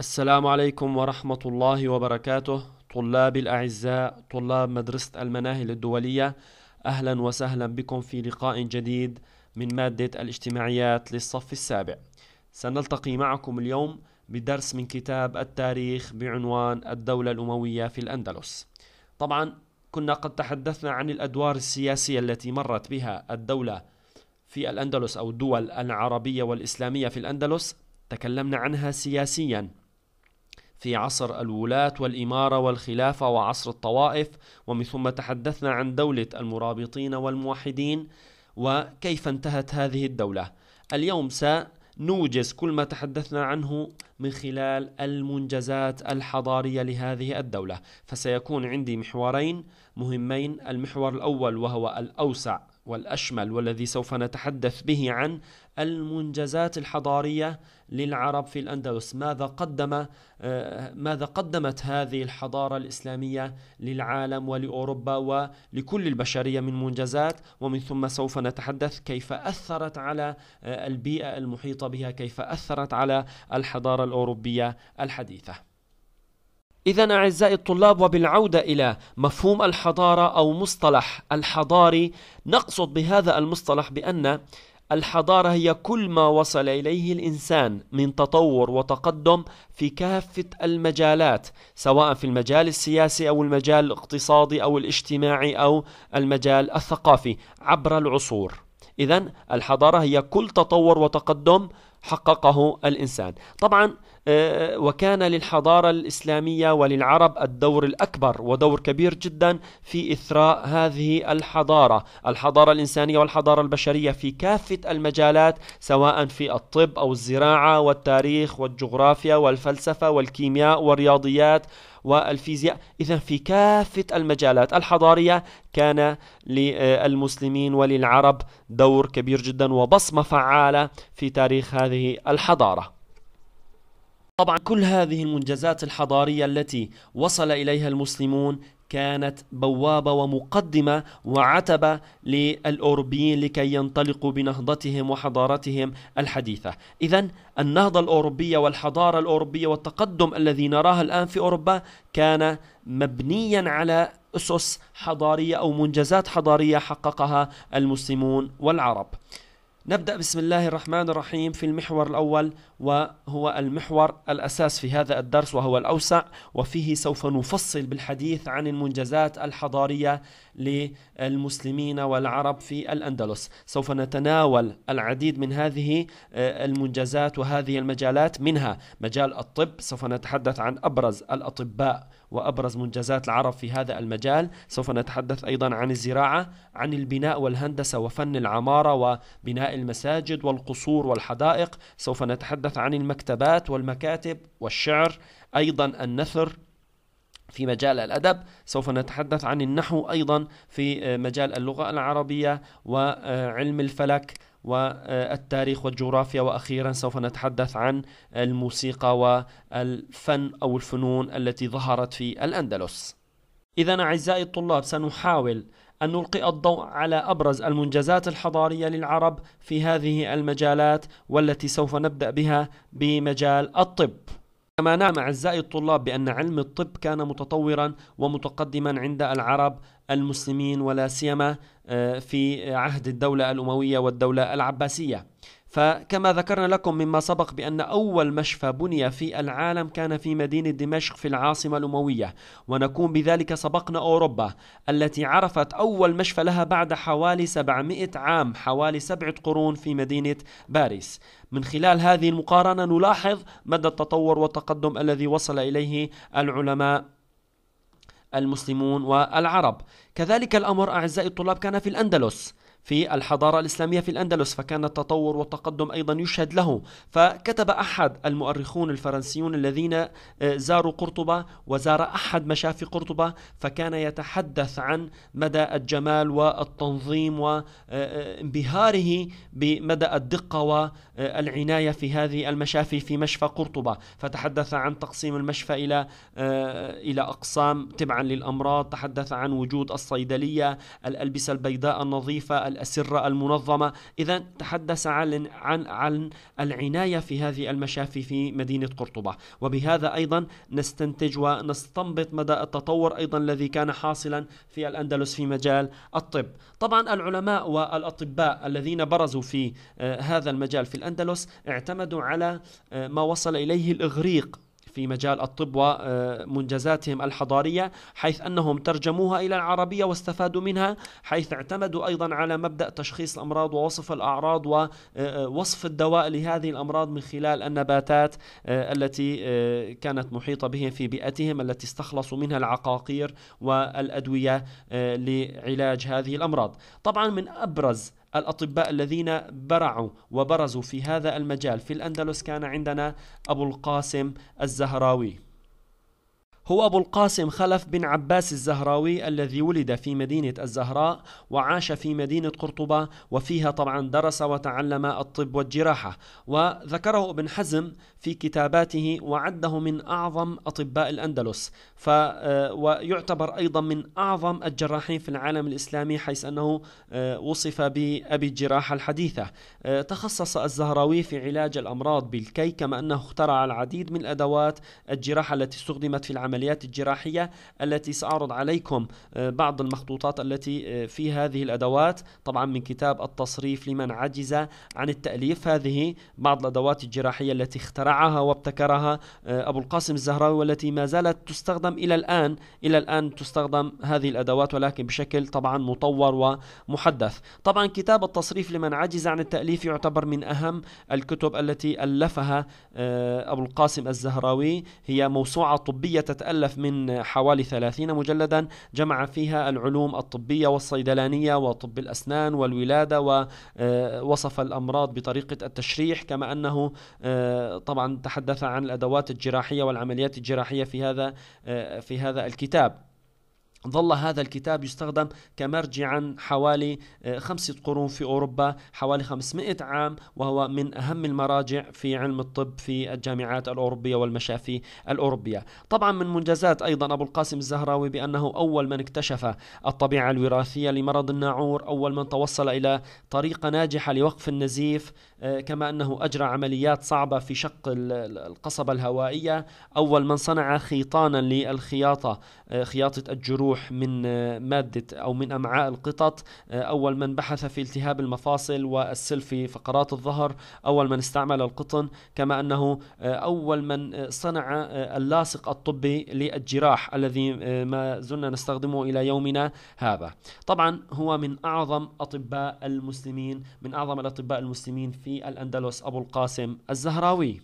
السلام عليكم ورحمة الله وبركاته طلاب الأعزاء طلاب مدرسة المناهل الدولية أهلا وسهلا بكم في لقاء جديد من مادة الاجتماعيات للصف السابع سنلتقي معكم اليوم بدرس من كتاب التاريخ بعنوان الدولة الأموية في الأندلس طبعا كنا قد تحدثنا عن الأدوار السياسية التي مرت بها الدولة في الأندلس أو الدول العربية والإسلامية في الأندلس تكلمنا عنها سياسيا في عصر الولاة والإمارة والخلافة وعصر الطوائف ومن ثم تحدثنا عن دولة المرابطين والموحدين وكيف انتهت هذه الدولة اليوم سنوجز كل ما تحدثنا عنه من خلال المنجزات الحضارية لهذه الدولة فسيكون عندي محورين مهمين المحور الأول وهو الأوسع والأشمل والذي سوف نتحدث به عن المنجزات الحضارية للعرب في الأندلس ماذا قدم آه، ماذا قدمت هذه الحضارة الإسلامية للعالم ولأوروبا ولكل البشرية من منجزات ومن ثم سوف نتحدث كيف أثرت على آه، البيئة المحيطة بها كيف أثرت على الحضارة الأوروبية الحديثة إذا أعزائي الطلاب وبالعودة إلى مفهوم الحضارة أو مصطلح الحضاري نقصد بهذا المصطلح بأن الحضارة هي كل ما وصل إليه الإنسان من تطور وتقدم في كافة المجالات سواء في المجال السياسي أو المجال الاقتصادي أو الاجتماعي أو المجال الثقافي عبر العصور إذا الحضارة هي كل تطور وتقدم حققه الإنسان طبعا آه، وكان للحضارة الإسلامية وللعرب الدور الأكبر ودور كبير جدا في إثراء هذه الحضارة الحضارة الإنسانية والحضارة البشرية في كافة المجالات سواء في الطب أو الزراعة والتاريخ والجغرافيا والفلسفة والكيمياء والرياضيات والفيزياء إذا في كافة المجالات الحضارية كان للمسلمين وللعرب دور كبير جدا وبصمة فعالة في تاريخ هذه الحضارة طبعا كل هذه المنجزات الحضارية التي وصل إليها المسلمون كانت بوابة ومقدمة وعتبة للأوروبيين لكي ينطلقوا بنهضتهم وحضارتهم الحديثة إذا النهضة الأوروبية والحضارة الأوروبية والتقدم الذي نراه الآن في أوروبا كان مبنيا على أسس حضارية أو منجزات حضارية حققها المسلمون والعرب نبدأ بسم الله الرحمن الرحيم في المحور الأول وهو المحور الأساس في هذا الدرس وهو الأوسع وفيه سوف نفصل بالحديث عن المنجزات الحضارية للمسلمين والعرب في الأندلس سوف نتناول العديد من هذه آه، المنجزات وهذه المجالات منها مجال الطب سوف نتحدث عن أبرز الأطباء وأبرز منجزات العرب في هذا المجال سوف نتحدث أيضا عن الزراعة عن البناء والهندسة وفن العمارة وبناء المساجد والقصور والحدائق سوف نتحدث عن المكتبات والمكاتب والشعر أيضا النثر في مجال الأدب سوف نتحدث عن النحو أيضا في مجال اللغة العربية وعلم الفلك والتاريخ والجغرافيا واخيرا سوف نتحدث عن الموسيقى والفن او الفنون التي ظهرت في الاندلس. اذا اعزائي الطلاب سنحاول أن نلقي الضوء على أبرز المنجزات الحضارية للعرب في هذه المجالات والتي سوف نبدأ بها بمجال الطب كما نعم أعزائي الطلاب بأن علم الطب كان متطورا ومتقدما عند العرب المسلمين ولا سيما آه، في عهد الدولة الأموية والدولة العباسية فكما ذكرنا لكم مما سبق بأن أول مشفى بني في العالم كان في مدينة دمشق في العاصمة الأموية ونكون بذلك سبقنا أوروبا التي عرفت أول مشفى لها بعد حوالي 700 عام حوالي سبعة قرون في مدينة باريس من خلال هذه المقارنة نلاحظ مدى التطور والتقدم الذي وصل إليه العلماء المسلمون والعرب كذلك الأمر أعزائي الطلاب كان في الأندلس في الحضارة الإسلامية في الأندلس فكان التطور والتقدم أيضا يشهد له فكتب أحد المؤرخون الفرنسيون الذين آه، زاروا قرطبة وزار أحد مشافي قرطبة فكان يتحدث عن مدى الجمال والتنظيم وانبهاره آه، آه، بمدى الدقة آه، العناية في هذه المشافي في مشفى قرطبة فتحدث عن تقسيم المشفى إلى آه، إلى أقسام تبعا للأمراض تحدث عن وجود الصيدلية الألبسة البيضاء النظيفة الأسرة المنظمة إذا تحدث عن عن عن العناية في هذه المشافي في مدينة قرطبة وبهذا أيضا نستنتج ونستنبط مدى التطور أيضا الذي كان حاصلا في الأندلس في مجال الطب طبعا العلماء والأطباء الذين برزوا في آه، هذا المجال في الأندلس الأندلس اعتمدوا على آه، ما وصل إليه الإغريق في مجال الطب ومنجزاتهم الحضارية حيث أنهم ترجموها إلى العربية واستفادوا منها حيث اعتمدوا أيضا على مبدأ تشخيص الأمراض ووصف الأعراض ووصف آه، آه، الدواء لهذه الأمراض من خلال النباتات التي كانت محيطة بهم في بيئتهم التي استخلصوا منها العقاقير والأدوية لعلاج هذه الأمراض طبعا من أبرز الأطباء الذين برعوا وبرزوا في هذا المجال في الأندلس كان عندنا أبو القاسم الزهراوي هو أبو القاسم خلف بن عباس الزهراوي الذي ولد في مدينة الزهراء وعاش في مدينة قرطبة وفيها طبعا درس وتعلم الطب والجراحة وذكره ابن حزم في كتاباته وعده من أعظم أطباء الأندلس ف آه، ويعتبر أيضا من أعظم الجراحين في العالم الإسلامي حيث أنه آه، وصف بأبي الجراحة الحديثة آه، تخصص الزهراوي في علاج الأمراض بالكي كما أنه اخترع العديد من الأدوات الجراحة التي استخدمت في العمل العمليات الجراحية التي سأعرض عليكم آه، بعض المخطوطات التي آه، في هذه الأدوات طبعا من كتاب التصريف لمن عجز عن التأليف هذه بعض الأدوات الجراحية التي اخترعها وابتكرها آه، أبو القاسم الزهراوي والتي ما زالت تستخدم إلى الآن إلى الآن تستخدم هذه الأدوات ولكن بشكل طبعا مطور ومحدث طبعا كتاب التصريف لمن عجز عن التأليف يعتبر من أهم الكتب التي ألفها أبو القاسم الزهراوي هي موسوعة طبية تألف من حوالي 30 مجلدا جمع فيها العلوم الطبية والصيدلانية وطب الأسنان والولادة ووصف آه، الأمراض بطريقة التشريح كما أنه آه، طبعا تحدث عن الأدوات الجراحية والعمليات الجراحية في هذا آه، في هذا الكتاب ظل هذا الكتاب يستخدم كمرجعا حوالي آه، خمسة قرون في أوروبا حوالي 500 عام وهو من أهم المراجع في علم الطب في الجامعات الأوروبية والمشافي الأوروبية طبعا من منجزات أيضا أبو القاسم الزهراوي بأنه أول من اكتشف الطبيعة الوراثية لمرض الناعور أول من توصل إلى طريقة ناجحة لوقف النزيف آه، كما أنه أجرى عمليات صعبة في شق القصبة الهوائية أول من صنع خيطانا للخياطة آه، خياطة الجروح من آه، مادة أو من أمعاء القطط أول من بحث في التهاب المفاصل والسل في فقرات الظهر أول من استعمل القطن كما أنه أول من صنع اللاصق الطبي للجراح الذي ما زلنا نستخدمه إلى يومنا هذا طبعا هو من أعظم أطباء المسلمين من أعظم الأطباء المسلمين في في الأندلس أبو القاسم الزهراوي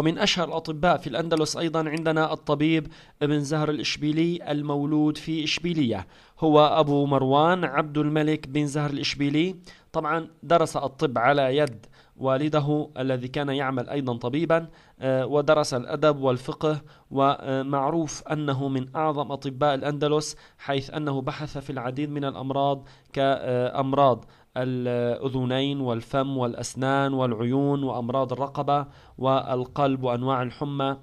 ومن أشهر الأطباء في الأندلس أيضا عندنا الطبيب ابن زهر الإشبيلي المولود في إشبيلية هو أبو مروان عبد الملك بن زهر الإشبيلي طبعا درس الطب على يد والده الذي كان يعمل أيضا طبيبا آه، ودرس الأدب والفقه ومعروف أنه من أعظم أطباء الأندلس حيث أنه بحث في العديد من الأمراض كأمراض الأذنين والفم والأسنان والعيون وأمراض الرقبة والقلب وأنواع الحمى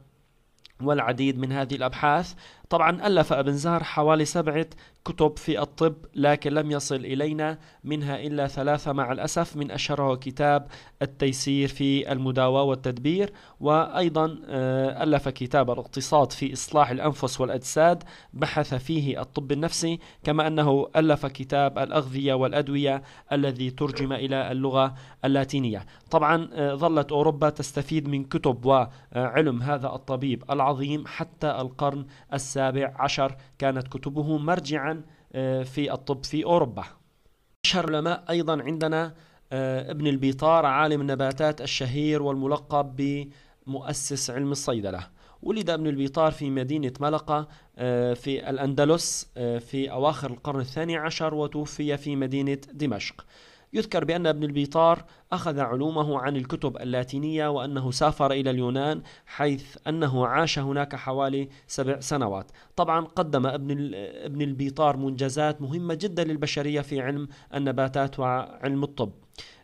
والعديد من هذه الأبحاث طبعا ألف ابن زهر حوالي سبعة كتب في الطب لكن لم يصل إلينا منها إلا ثلاثة مع الأسف من أشهرها كتاب التيسير في المداواة والتدبير وأيضا آه، ألف كتاب الاقتصاد في إصلاح الأنفس والأجساد بحث فيه الطب النفسي كما أنه ألف كتاب الأغذية والأدوية الذي ترجم إلى اللغة اللاتينية طبعا آه، ظلت أوروبا تستفيد من كتب وعلم هذا الطبيب العظيم حتى القرن السابع السابع عشر كانت كتبه مرجعا آه، في الطب في أوروبا أشهر علماء أيضا عندنا آه، ابن البيطار عالم النباتات الشهير والملقب بمؤسس علم الصيدلة ولد ابن البيطار في مدينة ملقة آه، في الأندلس في أواخر القرن الثاني عشر وتوفي في مدينة دمشق يذكر بأن ابن البيطار أخذ علومه عن الكتب اللاتينية وأنه سافر إلى اليونان حيث أنه عاش هناك حوالي سبع سنوات طبعا قدم ابن, ابن البيطار منجزات مهمة جدا للبشرية في علم النباتات وعلم الطب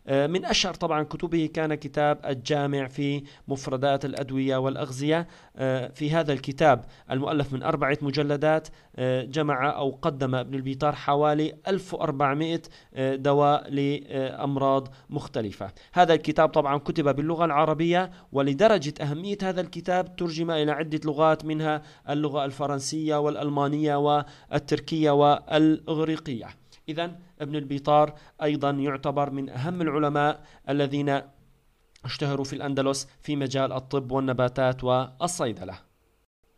آه، من أشهر طبعا كتبه كان كتاب الجامع في مفردات الأدوية والأغذية آه، في هذا الكتاب المؤلف من أربعة مجلدات آه، جمع أو قدم ابن البيطار حوالي 1400 دواء لأمراض مختلفة هذا الكتاب طبعا كتب باللغة العربية ولدرجة أهمية هذا الكتاب ترجم إلى عدة لغات منها اللغة الفرنسية والألمانية والتركية والإغريقية إذا ابن البيطار أيضا يعتبر من أهم العلماء الذين اشتهروا في الأندلس في مجال الطب والنباتات والصيدلة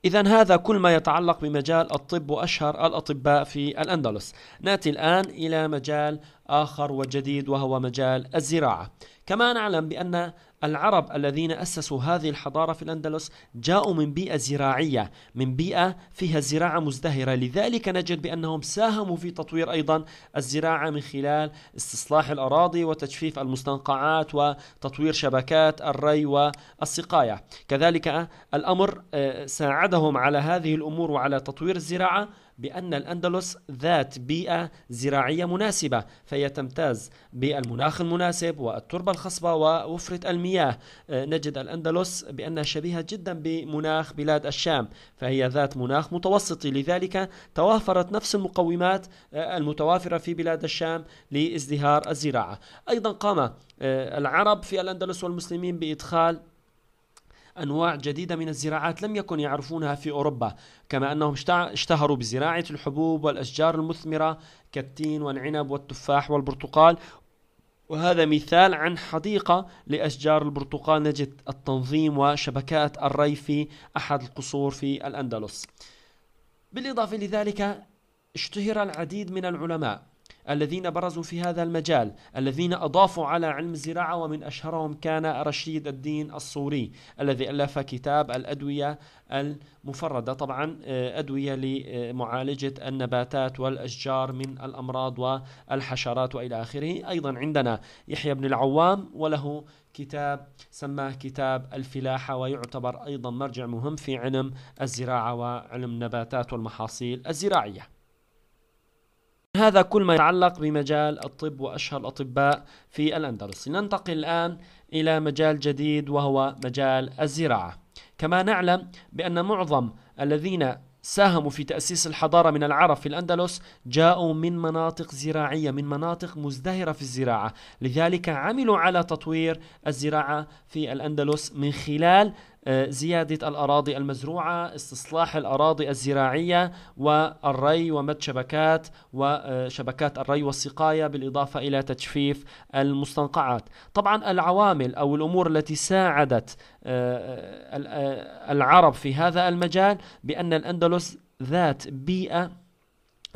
إذا هذا كل ما يتعلق بمجال الطب وأشهر الأطباء في الأندلس نأتي الآن إلى مجال آخر وجديد وهو مجال الزراعة كما نعلم بأن العرب الذين أسسوا هذه الحضارة في الأندلس جاءوا من بيئة زراعية من بيئة فيها زراعة مزدهرة لذلك نجد بأنهم ساهموا في تطوير أيضا الزراعة من خلال استصلاح الأراضي وتجفيف المستنقعات وتطوير شبكات الري والسقاية كذلك الأمر آه، ساعدهم على هذه الأمور وعلى تطوير الزراعة بأن الأندلس ذات بيئة زراعية مناسبة فهي تمتاز بالمناخ المناسب والتربة الخصبة ووفرة المياه آه، نجد الأندلس بأنها شبيهة جدا بمناخ بلاد الشام فهي ذات مناخ متوسطي لذلك توافرت نفس المقومات آه، المتوافرة في بلاد الشام لازدهار الزراعة أيضا قام آه، العرب في الأندلس والمسلمين بإدخال أنواع جديدة من الزراعات لم يكن يعرفونها في أوروبا كما أنهم اشتهروا بزراعة الحبوب والأشجار المثمرة كالتين والعنب والتفاح والبرتقال وهذا مثال عن حديقة لأشجار البرتقال نجد التنظيم وشبكات الري في أحد القصور في الأندلس بالإضافة لذلك اشتهر العديد من العلماء الذين برزوا في هذا المجال الذين أضافوا على علم الزراعة ومن أشهرهم كان رشيد الدين الصوري الذي ألف كتاب الأدوية المفردة طبعا آه، أدوية لمعالجة النباتات والأشجار من الأمراض والحشرات وإلى آخره أيضا عندنا يحيى بن العوام وله كتاب سماه كتاب الفلاحة ويعتبر أيضا مرجع مهم في علم الزراعة وعلم النباتات والمحاصيل الزراعية هذا كل ما يتعلق بمجال الطب وأشهر الأطباء في الأندلس ننتقل الآن إلى مجال جديد وهو مجال الزراعة كما نعلم بأن معظم الذين ساهموا في تأسيس الحضارة من العرب في الأندلس جاءوا من مناطق زراعية من مناطق مزدهرة في الزراعة لذلك عملوا على تطوير الزراعة في الأندلس من خلال زيادة الأراضي المزروعة استصلاح الأراضي الزراعية والري ومد شبكات وشبكات آه، الري والسقاية بالإضافة إلى تجفيف المستنقعات طبعا العوامل أو الأمور التي ساعدت آه، آه، العرب في هذا المجال بأن الأندلس ذات بيئة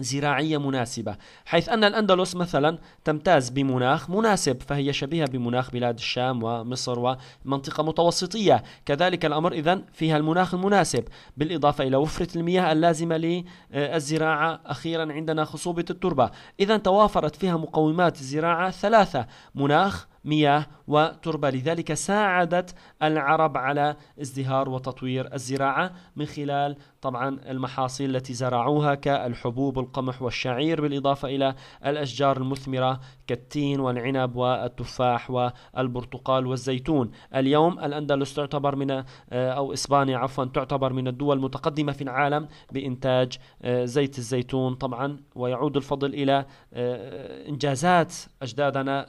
زراعية مناسبة حيث أن الأندلس مثلا تمتاز بمناخ مناسب فهي شبيهة بمناخ بلاد الشام ومصر ومنطقة متوسطية كذلك الأمر إذا فيها المناخ المناسب بالإضافة إلى وفرة المياه اللازمة للزراعة أخيرا عندنا خصوبة التربة إذا توافرت فيها مقومات الزراعة ثلاثة مناخ مياه وتربة لذلك ساعدت العرب على ازدهار وتطوير الزراعة من خلال طبعا المحاصيل التي زرعوها كالحبوب القمح والشعير بالإضافة إلى الأشجار المثمرة كالتين والعنب والتفاح والبرتقال والزيتون اليوم الأندلس تعتبر من آه، أو إسبانيا عفوا تعتبر من الدول المتقدمة في العالم بإنتاج آه، زيت الزيتون طبعا ويعود الفضل إلى آه، إنجازات أجدادنا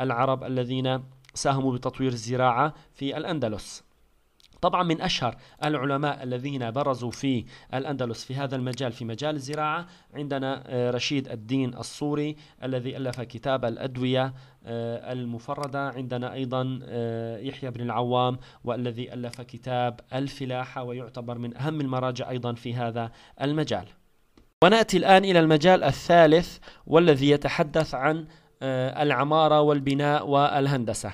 العرب الذين الذين ساهموا بتطوير الزراعة في الأندلس طبعا من أشهر العلماء الذين برزوا في الأندلس في هذا المجال في مجال الزراعة عندنا آه، رشيد الدين الصوري الذي ألف كتاب الأدوية آه، المفردة عندنا أيضا آه، يحيى بن العوام والذي ألف كتاب الفلاحة ويعتبر من أهم المراجع أيضا في هذا المجال ونأتي الآن إلى المجال الثالث والذي يتحدث عن آه، العمارة والبناء والهندسة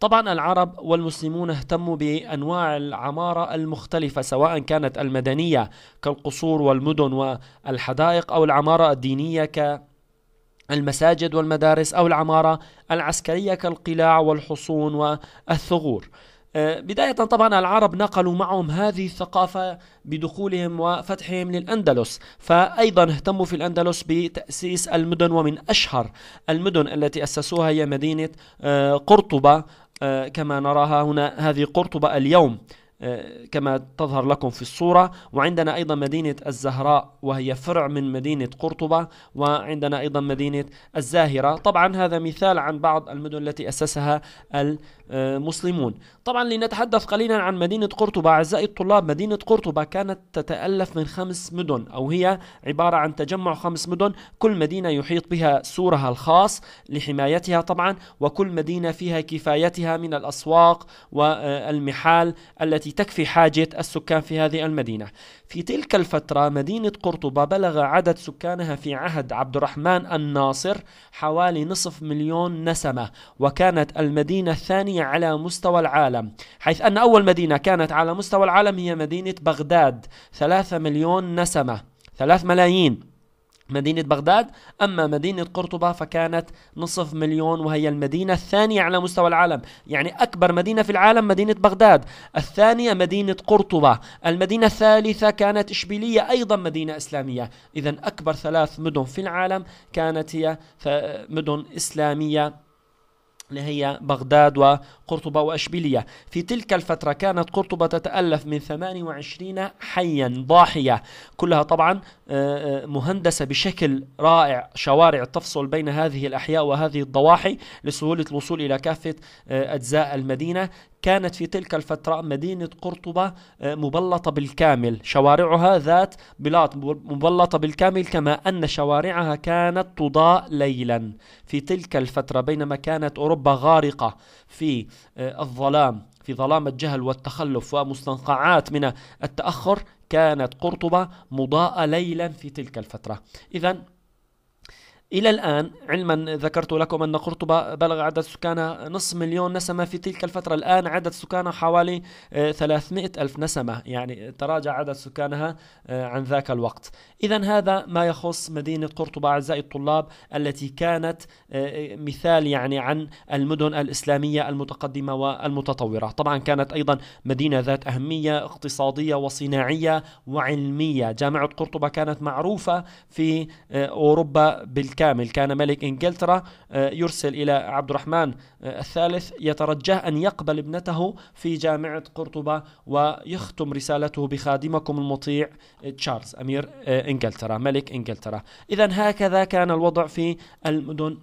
طبعا العرب والمسلمون اهتموا بأنواع العمارة المختلفة سواء كانت المدنية كالقصور والمدن والحدائق أو العمارة الدينية ك المساجد والمدارس أو العمارة العسكرية كالقلاع والحصون والثغور آه، بداية طبعا العرب نقلوا معهم هذه الثقافة بدخولهم وفتحهم للأندلس فأيضا اهتموا في الأندلس بتأسيس المدن ومن أشهر المدن التي أسسوها هي مدينة آه، قرطبة آه، كما نراها هنا هذه قرطبة اليوم كما تظهر لكم في الصورة وعندنا أيضا مدينة الزهراء وهي فرع من مدينة قرطبة وعندنا أيضا مدينة الزاهرة طبعا هذا مثال عن بعض المدن التي أسسها المسلمون طبعا لنتحدث قليلا عن مدينة قرطبة أعزائي الطلاب مدينة قرطبة كانت تتألف من خمس مدن أو هي عبارة عن تجمع خمس مدن كل مدينة يحيط بها سورها الخاص لحمايتها طبعا وكل مدينة فيها كفايتها من الأسواق والمحال التي تكفي حاجة السكان في هذه المدينة في تلك الفترة مدينة قرطبة بلغ عدد سكانها في عهد عبد الرحمن الناصر حوالي نصف مليون نسمة وكانت المدينة الثانية على مستوى العالم العالم حيث أن أول مدينة كانت على مستوى العالم هي مدينة بغداد ثلاثة مليون نسمة ثلاث ملايين مدينة بغداد أما مدينة قرطبة فكانت نصف مليون وهي المدينة الثانية على مستوى العالم يعني أكبر مدينة في العالم مدينة بغداد الثانية مدينة قرطبة المدينة الثالثة كانت إشبيلية أيضا مدينة إسلامية إذا أكبر ثلاث مدن في العالم كانت هي مدن إسلامية اللي هي بغداد وقرطبة وأشبيلية في تلك الفترة كانت قرطبة تتألف من 28 حيا ضاحية كلها طبعا آه، آه، مهندسة بشكل رائع شوارع تفصل بين هذه الأحياء وهذه الضواحي لسهولة الوصول إلى كافة آه، أجزاء المدينة كانت في تلك الفترة مدينة قرطبة آه، مبلطة بالكامل شوارعها ذات بلاط مبلطة بالكامل كما أن شوارعها كانت تضاء ليلا في تلك الفترة بينما كانت أوروبا غارقة في آه، الظلام في ظلام الجهل والتخلف ومستنقعات من التأخر كانت قرطبة مضاءة ليلا في تلك الفترة إذا إلى الآن علما ذكرت لكم أن قرطبة بلغ عدد سكانها نصف مليون نسمة في تلك الفترة الآن عدد سكانها حوالي 300 آه، ألف نسمة يعني تراجع عدد سكانها آه، عن ذاك الوقت إذا هذا ما يخص مدينة قرطبة أعزائي الطلاب التي كانت آه، مثال يعني عن المدن الإسلامية المتقدمة والمتطورة طبعا كانت أيضا مدينة ذات أهمية اقتصادية وصناعية وعلمية جامعة قرطبة كانت معروفة في أوروبا بالكامل كامل كان ملك إنجلترا آه، يرسل إلى عبد الرحمن آه، الثالث يترجاه أن يقبل ابنته في جامعة قرطبة ويختم رسالته بخادمكم المطيع آه، تشارلز أمير إنجلترا ملك إنجلترا إذا هكذا كان الوضع في المدن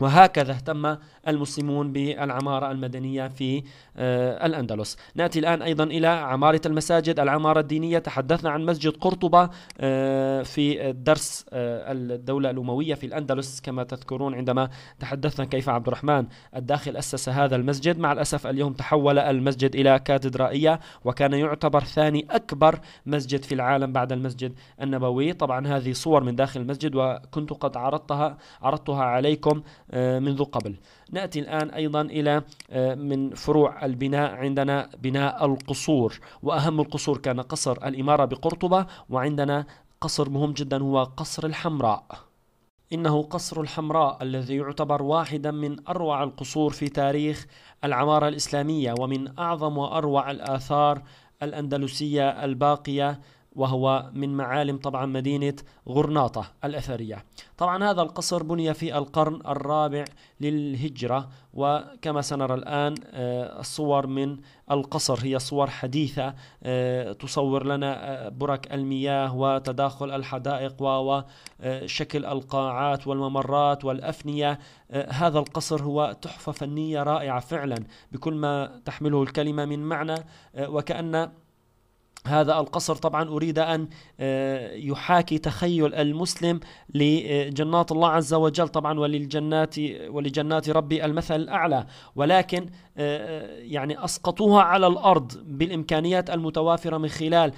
وهكذا اهتم المسلمون بالعمارة المدنية في آه، الأندلس نأتي الآن أيضا إلى عمارة المساجد العمارة الدينية تحدثنا عن مسجد قرطبة آه، في درس آه، الدولة الأموية في الأندلس كما تذكرون عندما تحدثنا كيف عبد الرحمن الداخل أسس هذا المسجد مع الأسف اليوم تحول المسجد إلى كاتدرائية وكان يعتبر ثاني أكبر مسجد في العالم بعد المسجد النبوي طبعا هذه صور من داخل المسجد وكنت قد عرضتها عرضتها عليكم آه، منذ قبل نأتي الآن أيضا إلى آه، من فروع البناء عندنا بناء القصور وأهم القصور كان قصر الإمارة بقرطبة وعندنا قصر مهم جدا هو قصر الحمراء إنه قصر الحمراء الذي يعتبر واحدا من أروع القصور في تاريخ العمارة الإسلامية ومن أعظم وأروع الآثار الأندلسية الباقية وهو من معالم طبعا مدينة غرناطة الأثرية طبعا هذا القصر بني في القرن الرابع للهجرة وكما سنرى الآن آه، الصور من القصر هي صور حديثة آه، تصور لنا آه، برك المياه وتداخل الحدائق وشكل القاعات والممرات والأفنية هذا القصر هو تحفة فنية رائعة فعلا بكل ما تحمله الكلمة من معنى وكأن هذا القصر طبعا أريد أن آه، يحاكي تخيل المسلم لجنات الله عز وجل طبعا وللجنات ولجنات ربي المثل الأعلى ولكن آه، آه، يعني أسقطوها على الأرض بالإمكانيات المتوافرة من خلال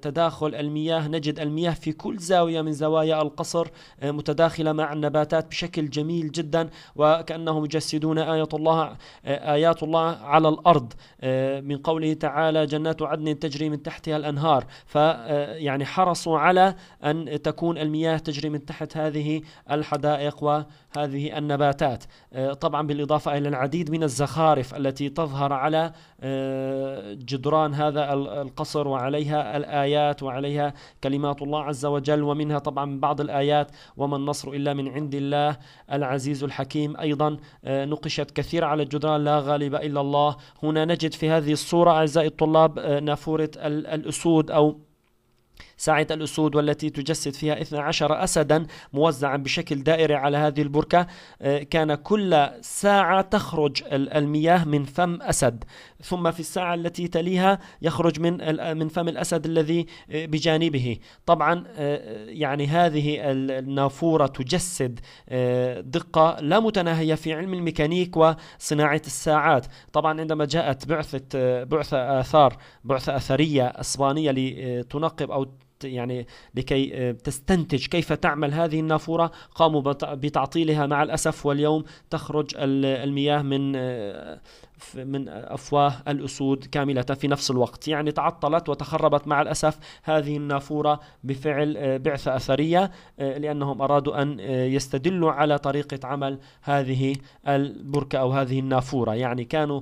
تداخل المياه نجد المياه في كل زاوية من زوايا القصر متداخلة مع النباتات بشكل جميل جدا وكأنهم يجسدون آية الله آيات الله على الأرض من قوله تعالى جنات عدن تجري من تحت تحتها الأنهار فيعني آه، حرصوا على أن تكون المياه تجري من تحت هذه الحدائق هذه النباتات آه، طبعا بالإضافة إلى العديد من الزخارف التي تظهر على آه، جدران هذا القصر وعليها الآيات وعليها كلمات الله عز وجل ومنها طبعا بعض الآيات وما النصر إلا من عند الله العزيز الحكيم أيضا آه، نقشت كثير على الجدران لا غالب إلا الله هنا نجد في هذه الصورة أعزائي الطلاب نافورة الأسود أو ساعة الأسود والتي تجسد فيها 12 أسدا موزعا بشكل دائري على هذه البركة آه، كان كل ساعة تخرج المياه من فم أسد ثم في الساعة التي تليها يخرج من آه، من فم الأسد الذي آه، بجانبه طبعا يعني هذه النافورة تجسد دقة لا متناهية في علم الميكانيك وصناعة الساعات طبعا عندما جاءت بعثة بعثة آثار بعثة أثرية إسبانية لتنقب أو يعني لكي آه، تستنتج كيف تعمل هذه النافورة قاموا بتعطيلها مع الأسف واليوم تخرج المياه من آه، من أفواه الأسود كاملة في نفس الوقت يعني تعطلت وتخربت مع الأسف هذه النافورة بفعل آه، بعثة أثرية لأنهم أرادوا أن يستدلوا على طريقة عمل هذه البركة أو هذه النافورة يعني كانوا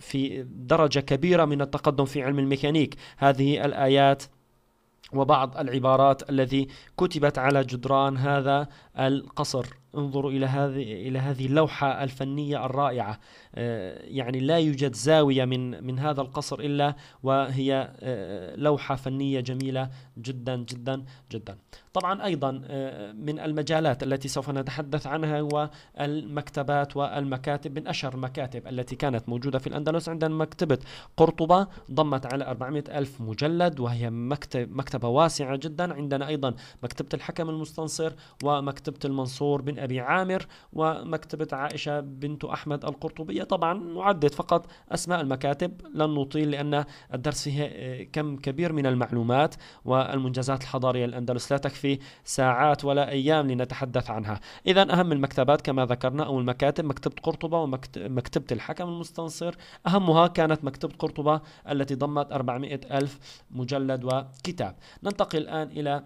في درجة كبيرة من التقدم في علم الميكانيك هذه الآيات وبعض العبارات التي كتبت على جدران هذا القصر انظروا إلى هذه إلى هذه اللوحة الفنية الرائعة آه، يعني لا يوجد زاوية من من هذا القصر إلا وهي آه، لوحة فنية جميلة جدا جدا جدا طبعا أيضا آه، من المجالات التي سوف نتحدث عنها هو المكتبات والمكاتب من أشهر المكاتب التي كانت موجودة في الأندلس عندنا مكتبة قرطبة ضمت على 400 ألف مجلد وهي مكتب مكتبة واسعة جدا عندنا أيضا مكتبة الحكم المستنصر ومكتبة المنصور بن أبي عامر ومكتبة عائشة بنت أحمد القرطبية طبعا نعدد فقط أسماء المكاتب لن نطيل لأن الدرس فيه آه، كم كبير من المعلومات والمنجزات الحضارية الأندلس لا تكفي ساعات ولا أيام لنتحدث عنها إذا أهم المكتبات كما ذكرنا أو المكاتب مكتبة قرطبة ومكتبة الحكم المستنصر أهمها كانت مكتبة قرطبة التي ضمت 400 ألف مجلد وكتاب ننتقل الآن إلى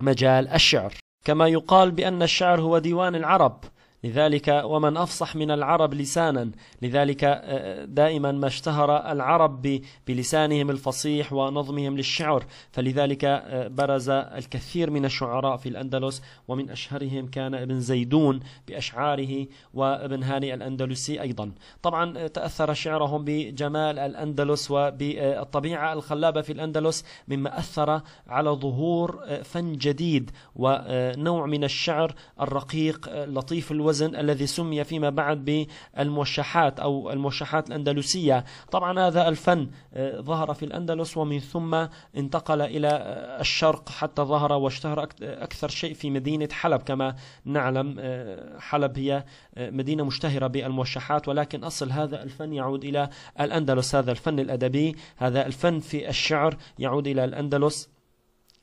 مجال الشعر كما يقال بأن الشعر هو ديوان العرب لذلك ومن أفصح من العرب لسانا لذلك آه، آه، دائما ما اشتهر العرب بلسانهم الفصيح ونظمهم للشعر فلذلك آه، برز الكثير من الشعراء في الأندلس ومن أشهرهم كان ابن زيدون بأشعاره وابن هاني الأندلسي أيضا طبعا تأثر شعرهم بجمال الأندلس وبالطبيعة الخلابة في الأندلس مما أثر على ظهور فن جديد ونوع من الشعر الرقيق لطيف الوزن الوزن الذي سمي فيما بعد بالموشحات أو الموشحات الأندلسية طبعا هذا الفن آه، ظهر في الأندلس ومن ثم انتقل إلى آه، الشرق حتى ظهر واشتهر أكثر شيء في مدينة حلب كما نعلم آه، حلب هي مدينة مشتهرة بالموشحات ولكن أصل هذا الفن يعود إلى الأندلس هذا الفن الأدبي هذا الفن في الشعر يعود إلى الأندلس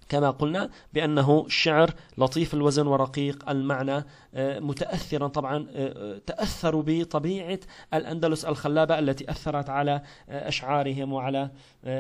كما قلنا بأنه شعر لطيف الوزن ورقيق المعنى آه، متأثرا طبعا آه، تأثروا بطبيعة الأندلس الخلابة التي أثرت على آه، أشعارهم وعلى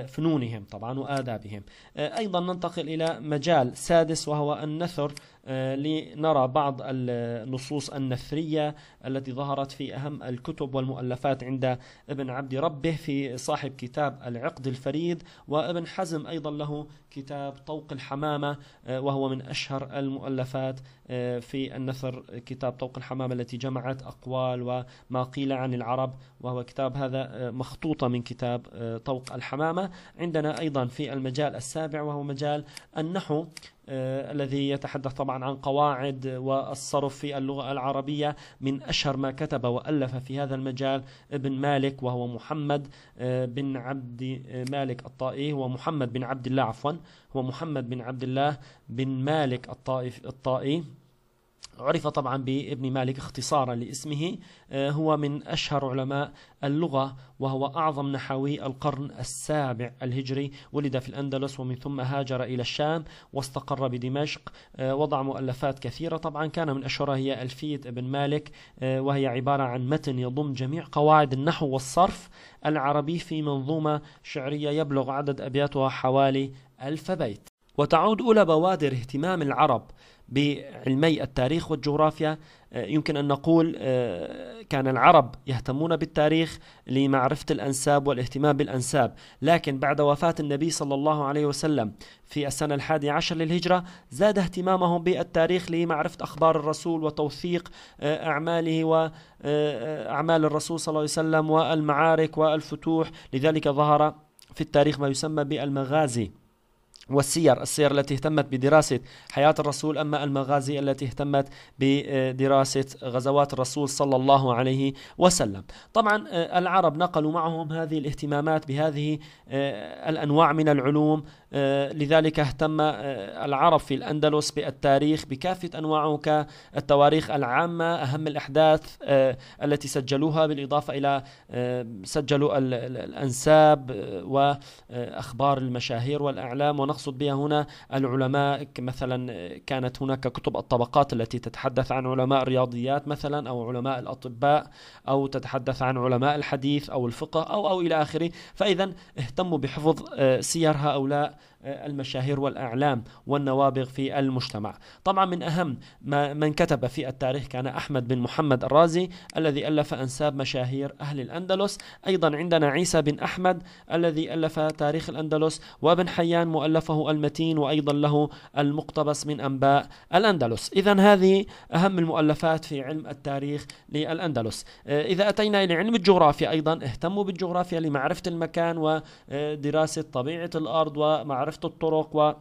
فنونهم طبعا وآدابهم أيضا ننتقل إلى مجال سادس وهو النثر آه، لنرى بعض النصوص النثرية التي ظهرت في أهم الكتب والمؤلفات عند ابن عبد ربه في صاحب كتاب العقد الفريد وابن حزم أيضا له كتاب طوق الحمامة آه، وهو من أشهر المؤلفات آه، في النثر كتاب طوق الحمامة التي جمعت أقوال وما قيل عن العرب وهو كتاب هذا مخطوطة من كتاب طوق الحمامة عندنا أيضا في المجال السابع وهو مجال النحو آه، الذي يتحدث طبعا عن قواعد والصرف في اللغة العربية من أشهر ما كتب وألف في هذا المجال ابن مالك وهو محمد آه، بن عبد آه، مالك الطائي هو محمد بن عبد الله عفوا هو محمد بن عبد الله بن مالك الطائي عرف طبعا بابن مالك اختصارا لاسمه آه، هو من أشهر علماء اللغة وهو أعظم نحوي القرن السابع الهجري ولد في الأندلس ومن ثم هاجر إلى الشام واستقر بدمشق آه، وضع مؤلفات كثيرة طبعا كان من أشهرها هي ألفية ابن مالك آه، وهي عبارة عن متن يضم جميع قواعد النحو والصرف العربي في منظومة شعرية يبلغ عدد أبياتها حوالي ألف بيت وتعود أولى بوادر اهتمام العرب بعلمي التاريخ والجغرافيا آه، يمكن أن نقول آه، كان العرب يهتمون بالتاريخ لمعرفة الأنساب والاهتمام بالأنساب لكن بعد وفاة النبي صلى الله عليه وسلم في السنة الحادي عشر للهجرة زاد اهتمامهم بالتاريخ لمعرفة أخبار الرسول وتوثيق آه، أعماله وأعمال الرسول صلى الله عليه وسلم والمعارك والفتوح لذلك ظهر في التاريخ ما يسمى بالمغازي والسير السير التي اهتمت بدراسة حياة الرسول أما المغازي التي اهتمت بدراسة غزوات الرسول صلى الله عليه وسلم طبعا آه، العرب نقلوا معهم هذه الاهتمامات بهذه آه، الأنواع من العلوم آه، لذلك اهتم العرب في الأندلس بالتاريخ بكافة أنواعه كالتواريخ العامة أهم الأحداث التي سجلوها بالإضافة إلى سجلوا الأنساب وأخبار المشاهير والأعلام ونقل أقصد بها هنا العلماء مثلا كانت هناك كتب الطبقات التي تتحدث عن علماء الرياضيات مثلا أو علماء الأطباء أو تتحدث عن علماء الحديث أو الفقه أو أو إلى آخره فإذا اهتموا بحفظ آه، سير هؤلاء آه، المشاهير والأعلام والنوابغ في المجتمع طبعا من أهم ما من كتب في التاريخ كان أحمد بن محمد الرازي الذي ألف أنساب مشاهير أهل الأندلس أيضا عندنا عيسى بن أحمد الذي ألف تاريخ الأندلس وابن حيان مؤلف أضافه المتين وأيضا له المقتبس من أنباء الأندلس إذا هذه أهم المؤلفات في علم التاريخ للأندلس إيه، إذا أتينا إلى علم الجغرافيا أيضا اهتموا بالجغرافيا لمعرفة المكان ودراسة طبيعة الأرض ومعرفة الطرق و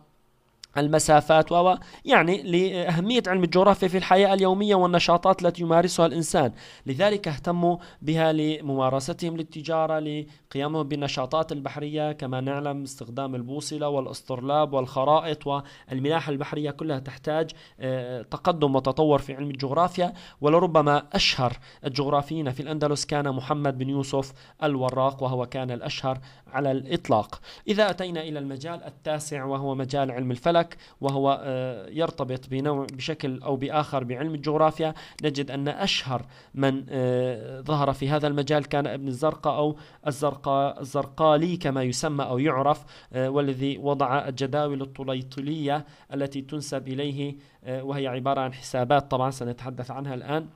المسافات و يعني لأهمية علم الجغرافيا في الحياة اليومية والنشاطات التي يمارسها الإنسان لذلك اهتموا بها لممارستهم للتجارة لقيامهم بالنشاطات البحرية كما نعلم استخدام البوصلة والاسطرلاب والخرائط والملاحة البحرية كلها تحتاج آه، تقدم وتطور في علم الجغرافيا ولربما أشهر الجغرافيين في الأندلس كان محمد بن يوسف الوراق وهو كان الأشهر على الإطلاق إذا أتينا إلى المجال التاسع وهو مجال علم الفلك هناك وهو آه، يرتبط بنوع بشكل أو بآخر بعلم الجغرافيا نجد أن أشهر من آه، ظهر في هذا المجال كان ابن الزرقاء أو الزرقاء الزرقالي كما يسمى أو يعرف آه، والذي وضع الجداول الطليطلية التي تنسب إليه وهي عبارة عن حسابات طبعا سنتحدث عنها الآن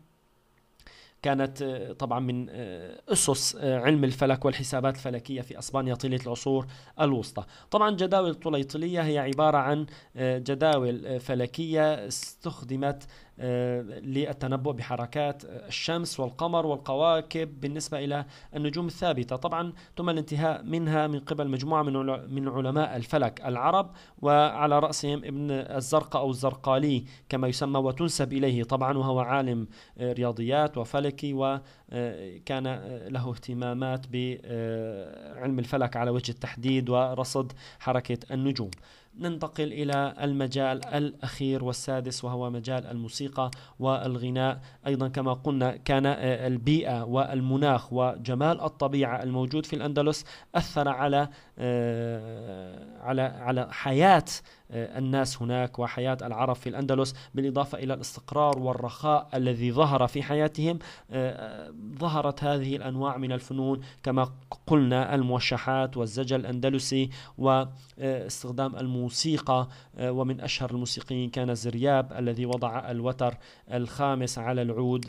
كانت آه، طبعا من آه، أسس آه، علم الفلك والحسابات الفلكية في أسبانيا طيلة العصور الوسطى طبعا جداول الطليطلية هي عبارة عن جداول فلكية استخدمت آه، للتنبؤ بحركات الشمس والقمر والكواكب بالنسبة إلى النجوم الثابتة طبعا تم الانتهاء منها من قبل مجموعة من علماء الفلك العرب وعلى رأسهم ابن الزرقاء أو الزرقالي كما يسمى وتنسب إليه طبعا وهو عالم آه، رياضيات وفلكي وكان آه، له اهتمامات بعلم الفلك على وجه التحديد ورصد حركة النجوم ننتقل إلى المجال الأخير والسادس وهو مجال الموسيقى والغناء أيضا كما قلنا كان البيئة والمناخ وجمال الطبيعة الموجود في الأندلس أثر على آه، على على حياة آه، الناس هناك وحياة العرب في الأندلس بالإضافة إلى الاستقرار والرخاء الذي ظهر في حياتهم آه، ظهرت هذه الأنواع من الفنون كما قلنا الموشحات والزجل الأندلسي واستخدام الموسيقى ومن أشهر الموسيقيين كان زرياب الذي وضع الوتر الخامس على العود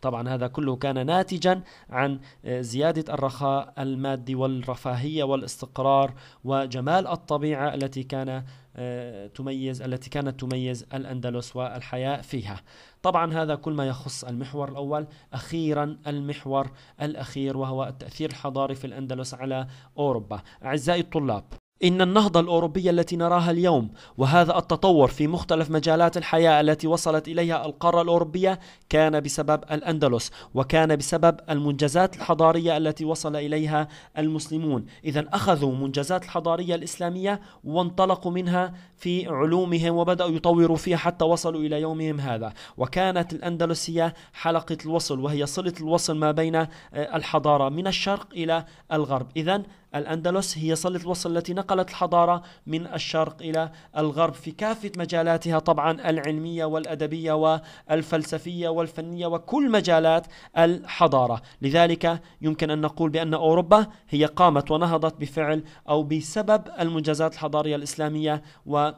طبعا هذا كله كان ناتجا عن آه، زيادة الرخاء المادي والرفاهية والاستقرار وجمال الطبيعة التي كان آه، تميز التي كانت تميز الأندلس والحياة فيها طبعا هذا كل ما يخص المحور الأول أخيرا المحور الأخير وهو التأثير الحضاري في الأندلس على أوروبا أعزائي الطلاب إن النهضة الأوروبية التي نراها اليوم وهذا التطور في مختلف مجالات الحياة التي وصلت إليها القارة الأوروبية كان بسبب الأندلس وكان بسبب المنجزات الحضارية التي وصل إليها المسلمون إذا أخذوا منجزات الحضارية الإسلامية وانطلقوا منها في علومهم وبدأوا يطوروا فيها حتى وصلوا إلى يومهم هذا وكانت الأندلس هي حلقة الوصل وهي صلة الوصل ما بين آه، الحضارة من الشرق إلى الغرب إذا الأندلس هي صلة الوصل التي نقلت الحضارة من الشرق إلى الغرب في كافة مجالاتها طبعا العلمية والأدبية والفلسفية والفنية وكل مجالات الحضارة لذلك يمكن أن نقول بأن أوروبا هي قامت ونهضت بفعل أو بسبب المنجزات الحضارية الإسلامية و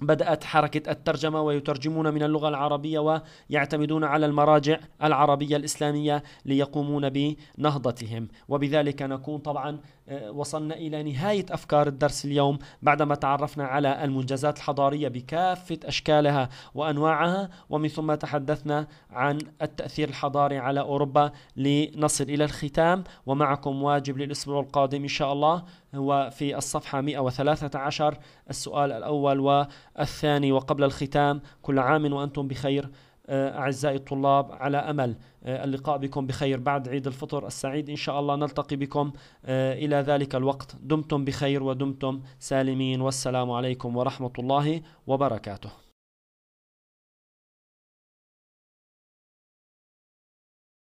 بدأت حركة الترجمة ويترجمون من اللغة العربية ويعتمدون على المراجع العربية الإسلامية ليقومون بنهضتهم وبذلك نكون طبعا آه، وصلنا إلى نهاية أفكار الدرس اليوم بعدما تعرفنا على المنجزات الحضارية بكافة أشكالها وأنواعها ومن ثم تحدثنا عن التأثير الحضاري على أوروبا لنصل إلى الختام ومعكم واجب للأسبوع القادم إن شاء الله هو في الصفحة 113 السؤال الأول والثاني وقبل الختام كل عام وأنتم بخير آه، أعزائي الطلاب على أمل آه، اللقاء بكم بخير بعد عيد الفطر السعيد إن شاء الله نلتقي بكم آه، إلى ذلك الوقت دمتم بخير ودمتم سالمين والسلام عليكم ورحمة الله وبركاته